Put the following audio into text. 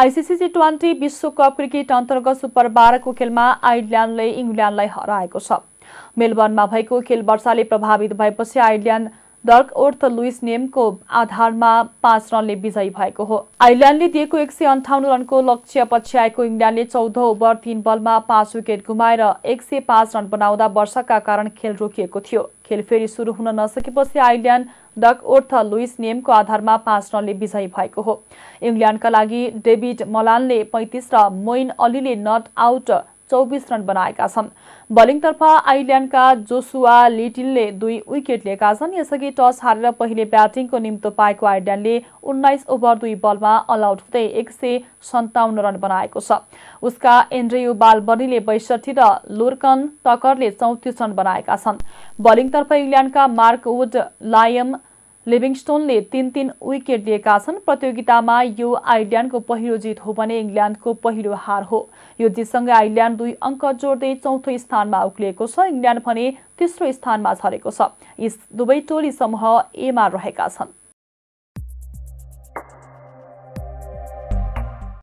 ICC twenty विश्वकप cricket अन्तर्गत super बाह्रको खेलमा आयरल्यान्डले इङ्ल्यान्डलाई हराएको छ मेलबर्नमा भएको खेल वर्षाले प्रभावित भएपछि आयरल्याण्ड डर्क ओर्थ लुइस नेमको आधारमा पाँच रनले विजयी भएको हो आइल्यान्डले दिएको एक सय अन्ठाउन्न रनको लक्ष्य पछ्याएको इङ्ल्यान्डले चौध ओभर तीन बलमा पाँच विकेट गुमाएर एक सय पाँच रन बनाउँदा वर्षाका कारण खेल रोकिएको थियो खेल फेरि सुरु हुन नसकेपछि आइल्यान्ड डक ओर्थ लुइस नेमको आधारमा पाँच रनले विजयी भएको हो इङ्ल्यान्डका लागि डेभिड मलानले पैँतिस र मोइन अलीले नट आउट चौबिस रन बनाएका छन् बलिङतर्फ आइल्यान्डका जोसुवा लिटिनले दुई विकेट लिएका छन् यसअघि टस हारेर पहिले ब्याटिङको निम्तो पाएको आइल्यान्डले उन्नाइस ओभर दुई बलमा अलआउट हुँदै एक सय सन्ताउन्न रन बनाएको छ उसका एन्ड्रेयु बालबर्नीले बैसठी र लोर्कन टकरले चौतिस रन बनाएका छन् बलिङतर्फ इङ्ल्यान्डका मार्क वुड लायम लिभिङस्टोनले तीन तीन विकेट लिएका छन् प्रतियोगितामा यो आइल्यान्डको पहिलो जित हो भने इङ्ल्यान्डको पहिलो हार हो यो जितसँगै आइल्यान्ड दुई अङ्क जोड्दै चौथो स्थानमा उक्लिएको छ इङ्ल्यान्ड भने तेस्रो स्थानमा झरेको छ यी दुवै टोली समूह एमा रहेका छन्